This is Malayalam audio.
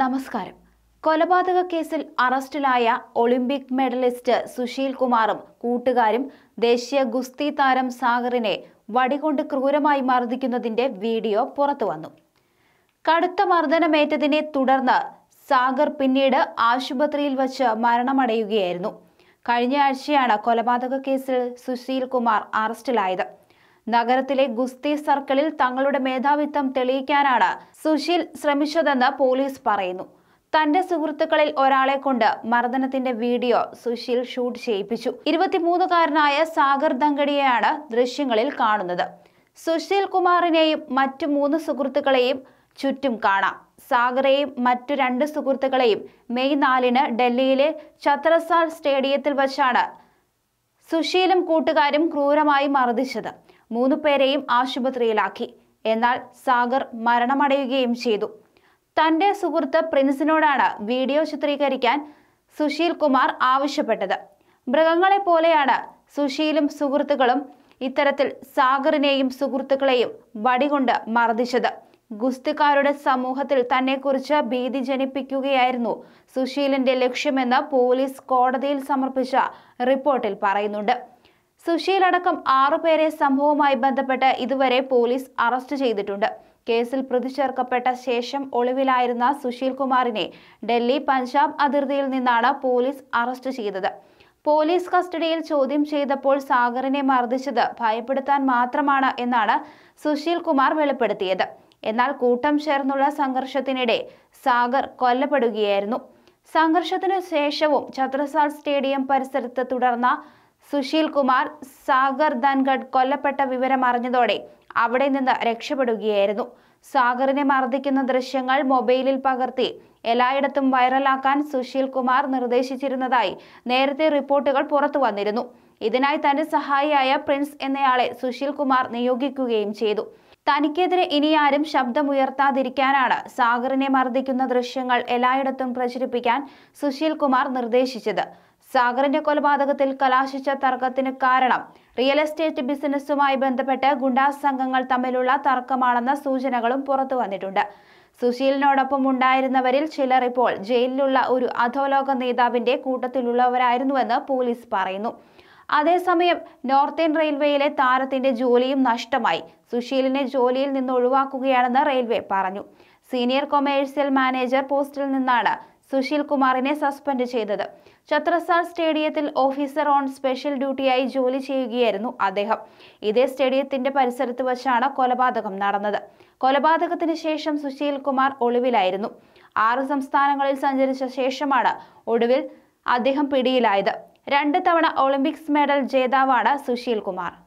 നമസ്കാരം കൊലപാതക കേസിൽ അറസ്റ്റിലായ ഒളിമ്പിക് മെഡലിസ്റ്റ് സുശീൽ കുമാറും കൂട്ടുകാരും ദേശീയ ഗുസ്തി താരം സാഗറിനെ വടികൊണ്ട് ക്രൂരമായി മർദ്ദിക്കുന്നതിന്റെ വീഡിയോ പുറത്തു വന്നു കടുത്ത മർദ്ദനമേറ്റതിനെ തുടർന്ന് സാഗർ പിന്നീട് ആശുപത്രിയിൽ വച്ച് മരണമടയുകയായിരുന്നു കഴിഞ്ഞ ആഴ്ചയാണ് കൊലപാതക കേസിൽ സുശീൽ കുമാർ അറസ്റ്റിലായത് നഗരത്തിലെ ഗുസ്തി സർക്കിളിൽ തങ്ങളുടെ മേധാവിത്വം തെളിയിക്കാനാണ് സുശീൽ ശ്രമിച്ചതെന്ന് പോലീസ് പറയുന്നു തന്റെ സുഹൃത്തുക്കളിൽ ഒരാളെ കൊണ്ട് മർദ്ദനത്തിന്റെ വീഡിയോ സുശീൽ ഷൂട്ട് ചെയ്യിപ്പിച്ചു ഇരുപത്തിമൂന്നുകാരനായ സാഗർ ദങ്കടിയെയാണ് ദൃശ്യങ്ങളിൽ കാണുന്നത് സുശീൽ കുമാറിനെയും മറ്റു മൂന്ന് സുഹൃത്തുക്കളെയും ചുറ്റും കാണാം സാഗറെയും മറ്റു രണ്ട് സുഹൃത്തുക്കളെയും മെയ് നാലിന് ഡൽഹിയിലെ ഛത്രസാൽ സ്റ്റേഡിയത്തിൽ വച്ചാണ് സുശീലും കൂട്ടുകാരും ക്രൂരമായി മർദ്ദിച്ചത് മൂന്നു പേരെയും ആശുപത്രിയിലാക്കി എന്നാൽ സാഗർ മരണമടയുകയും ചെയ്തു തന്റെ സുഹൃത്ത് പ്രിൻസിനോടാണ് വീഡിയോ ചിത്രീകരിക്കാൻ സുശീൽ കുമാർ ആവശ്യപ്പെട്ടത് മൃഗങ്ങളെ പോലെയാണ് സുശീലും സുഹൃത്തുക്കളും ഇത്തരത്തിൽ സാഗറിനെയും സുഹൃത്തുക്കളെയും വടികൊണ്ട് മർദ്ദിച്ചത് ഗുസ്തിക്കാരുടെ സമൂഹത്തിൽ തന്നെക്കുറിച്ച് ഭീതി ജനിപ്പിക്കുകയായിരുന്നു സുശീലിന്റെ ലക്ഷ്യമെന്ന് പോലീസ് കോടതിയിൽ സമർപ്പിച്ച റിപ്പോർട്ടിൽ പറയുന്നുണ്ട് സുശീലടക്കം ആറുപേരെ സംഭവവുമായി ബന്ധപ്പെട്ട് ഇതുവരെ പോലീസ് അറസ്റ്റ് ചെയ്തിട്ടുണ്ട് കേസിൽ പ്രതി ചേർക്കപ്പെട്ട ശേഷം ഒളിവിലായിരുന്ന സുശീൽ കുമാറിനെ ഡൽഹി പഞ്ചാബ് അതിർത്തിയിൽ നിന്നാണ് പോലീസ് അറസ്റ്റ് ചെയ്തത് പോലീസ് കസ്റ്റഡിയിൽ ചോദ്യം ചെയ്തപ്പോൾ സാഗറിനെ മർദ്ദിച്ചത് ഭയപ്പെടുത്താൻ മാത്രമാണ് എന്നാണ് സുശീൽ കുമാർ വെളിപ്പെടുത്തിയത് എന്നാൽ കൂട്ടം ചേർന്നുള്ള സംഘർഷത്തിനിടെ സാഗർ കൊല്ലപ്പെടുകയായിരുന്നു സംഘർഷത്തിനു ശേഷവും ഛത്രസാൽ സ്റ്റേഡിയം പരിസരത്ത് തുടർന്ന സുശീൽ കുമാർ സാഗർ ധൻഗഡ് കൊല്ലപ്പെട്ട വിവരം അറിഞ്ഞതോടെ അവിടെ നിന്ന് രക്ഷപ്പെടുകയായിരുന്നു സാഗറിനെ മർദ്ദിക്കുന്ന ദൃശ്യങ്ങൾ മൊബൈലിൽ പകർത്തി എല്ലായിടത്തും വൈറലാക്കാൻ സുശീൽ കുമാർ നിർദ്ദേശിച്ചിരുന്നതായി നേരത്തെ റിപ്പോർട്ടുകൾ പുറത്തു വന്നിരുന്നു ഇതിനായി തന്റെ സഹായിയായ പ്രിൻസ് എന്നയാളെ സുശീൽ കുമാർ നിയോഗിക്കുകയും ചെയ്തു തനിക്കെതിരെ ഇനി ആരും ശബ്ദമുയർത്താതിരിക്കാനാണ് സാഗറിനെ മർദ്ദിക്കുന്ന ദൃശ്യങ്ങൾ എല്ലായിടത്തും പ്രചരിപ്പിക്കാൻ സുശീൽ കുമാർ നിർദ്ദേശിച്ചത് സാഗറിന്റെ കൊലപാതകത്തിൽ കലാശിച്ച തർക്കത്തിന് കാരണം റിയൽ എസ്റ്റേറ്റ് ബിസിനസ്സുമായി ബന്ധപ്പെട്ട് ഗുണ്ടാ സംഘങ്ങൾ തമ്മിലുള്ള തർക്കമാണെന്ന സൂചനകളും പുറത്തു വന്നിട്ടുണ്ട് സുശീലിനോടൊപ്പം ഉണ്ടായിരുന്നവരിൽ ചിലർ ഇപ്പോൾ ജയിലിലുള്ള ഒരു അധോലോക നേതാവിന്റെ കൂട്ടത്തിലുള്ളവരായിരുന്നുവെന്ന് പോലീസ് പറയുന്നു അതേസമയം നോർത്തേൺ റെയിൽവേയിലെ താരത്തിന്റെ ജോലിയും നഷ്ടമായി സുശീലിനെ ജോലിയിൽ നിന്ന് ഒഴിവാക്കുകയാണെന്ന് റെയിൽവേ പറഞ്ഞു സീനിയർ കൊമേഴ്സ്യൽ മാനേജർ പോസ്റ്റിൽ നിന്നാണ് സുശീൽ കുമാറിനെ സസ്പെൻഡ് ചെയ്തത് ഛത്രസാൽ സ്റ്റേഡിയത്തിൽ ഓഫീസർ ഓൺ സ്പെഷ്യൽ ഡ്യൂട്ടിയായി ജോലി ചെയ്യുകയായിരുന്നു അദ്ദേഹം ഇതേ സ്റ്റേഡിയത്തിന്റെ പരിസരത്ത് വച്ചാണ് കൊലപാതകം നടന്നത് കൊലപാതകത്തിന് ശേഷം സുശീൽ കുമാർ ഒളിവിലായിരുന്നു ആറ് സംസ്ഥാനങ്ങളിൽ സഞ്ചരിച്ച ശേഷമാണ് ഒടുവിൽ അദ്ദേഹം പിടിയിലായത് രണ്ട് തവണ ഒളിമ്പിക്സ് മെഡൽ ജേതാവാണ് സുശീൽ കുമാർ